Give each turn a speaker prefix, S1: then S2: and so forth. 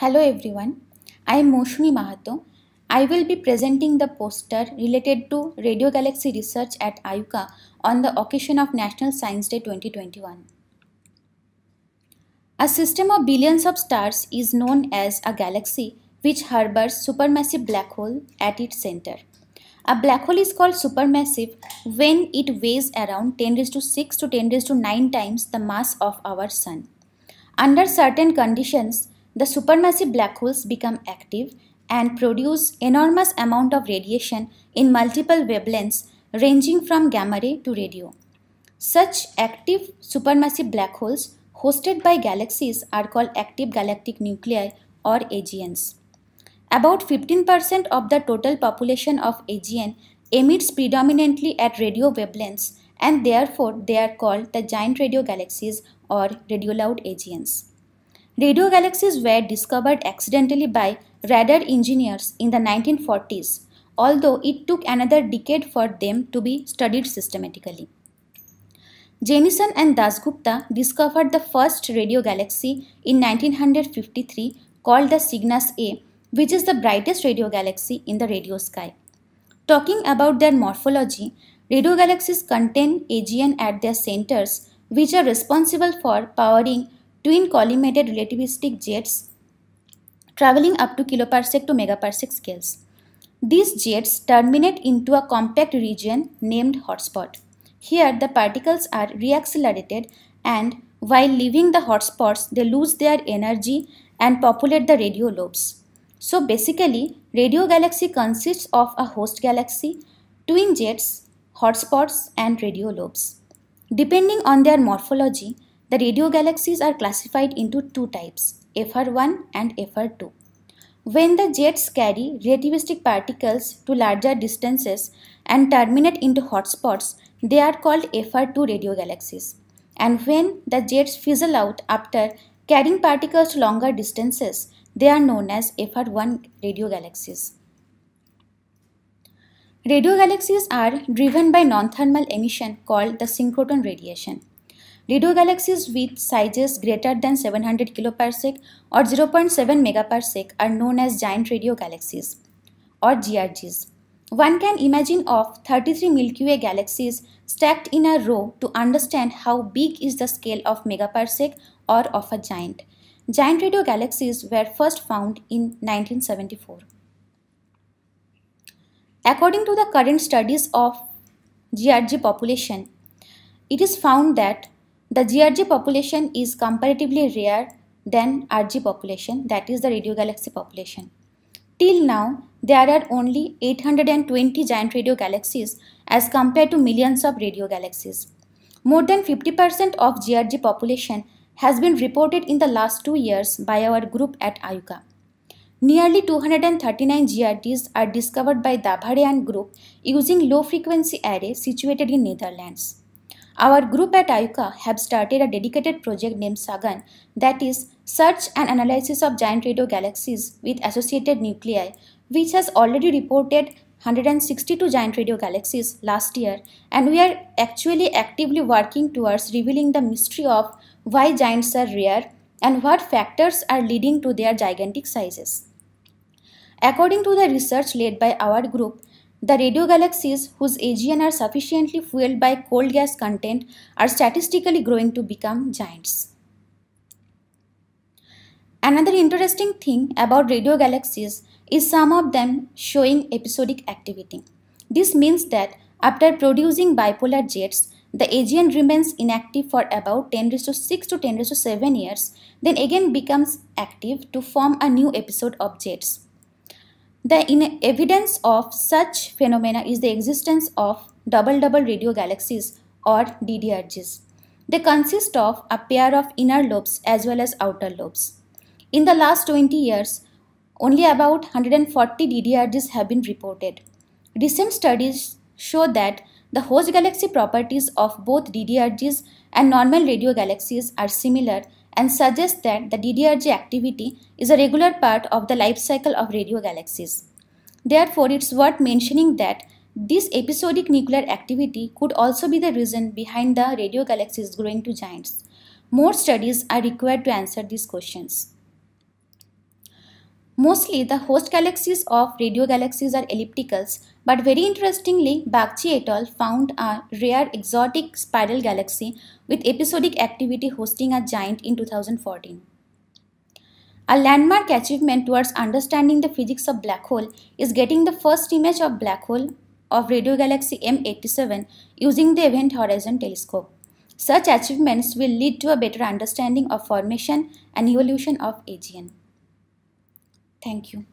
S1: Hello everyone, I am Moshuni Mahato. I will be presenting the poster related to Radio Galaxy research at IUCA on the occasion of National Science Day 2021. A system of billions of stars is known as a galaxy which harbors supermassive black hole at its center. A black hole is called supermassive when it weighs around 10 raised to 6 to 10 raised to 9 times the mass of our sun. Under certain conditions, the supermassive black holes become active and produce enormous amount of radiation in multiple wavelengths ranging from gamma ray to radio. Such active supermassive black holes hosted by galaxies are called active galactic nuclei or AGNs. About 15% of the total population of AGN emits predominantly at radio wavelengths and therefore they are called the giant radio galaxies or radio loud AGNs. Radio galaxies were discovered accidentally by radar engineers in the 1940s, although it took another decade for them to be studied systematically. Jamieson and Dasgupta discovered the first radio galaxy in 1953 called the Cygnus A, which is the brightest radio galaxy in the radio sky. Talking about their morphology, radio galaxies contain AGN at their centers, which are responsible for powering Twin collimated relativistic jets traveling up to kiloparsec to megaparsec scales. These jets terminate into a compact region named hotspot. Here the particles are reaccelerated and while leaving the hotspots they lose their energy and populate the radio lobes. So basically radio galaxy consists of a host galaxy, twin jets, hotspots and radio lobes. Depending on their morphology, the radio galaxies are classified into two types, FR1 and FR2. When the jets carry relativistic particles to larger distances and terminate into hotspots, they are called FR2 radio galaxies. And when the jets fizzle out after carrying particles to longer distances, they are known as FR1 radio galaxies. Radio galaxies are driven by non-thermal emission called the synchrotron radiation. Lido galaxies with sizes greater than 700 kiloparsec or 0.7 megaparsec are known as giant radio galaxies or GRGs. One can imagine of 33 Milky Way galaxies stacked in a row to understand how big is the scale of megaparsec or of a giant. Giant radio galaxies were first found in 1974. According to the current studies of GRG population, it is found that the GRG population is comparatively rare than RG population that is the radio galaxy population. Till now, there are only 820 giant radio galaxies as compared to millions of radio galaxies. More than 50% of GRG population has been reported in the last two years by our group at IUCA. Nearly 239 GRDs are discovered by Davarian group using low frequency array situated in Netherlands. Our group at IUCA have started a dedicated project named SAGAN that is Search and Analysis of Giant Radio Galaxies with Associated Nuclei which has already reported 162 giant radio galaxies last year and we are actually actively working towards revealing the mystery of why giants are rare and what factors are leading to their gigantic sizes. According to the research led by our group, the radio galaxies whose AGN are sufficiently fueled by cold gas content are statistically growing to become giants. Another interesting thing about radio galaxies is some of them showing episodic activity. This means that after producing bipolar jets, the AGN remains inactive for about 10 to 6 to 10 to 7 years, then again becomes active to form a new episode of jets. The evidence of such phenomena is the existence of double-double radio galaxies or DDRGs. They consist of a pair of inner lobes as well as outer lobes. In the last 20 years, only about 140 DDRGs have been reported. Recent studies show that the host galaxy properties of both DDRGs and normal radio galaxies are similar and suggests that the DDRG activity is a regular part of the life cycle of radio galaxies. Therefore, it's worth mentioning that this episodic nuclear activity could also be the reason behind the radio galaxies growing to giants. More studies are required to answer these questions. Mostly the host galaxies of radio galaxies are ellipticals, but very interestingly, Bakchi et al. found a rare exotic spiral galaxy with episodic activity hosting a giant in 2014. A landmark achievement towards understanding the physics of black hole is getting the first image of black hole of radio galaxy M87 using the Event Horizon Telescope. Such achievements will lead to a better understanding of formation and evolution of AGN. Thank you.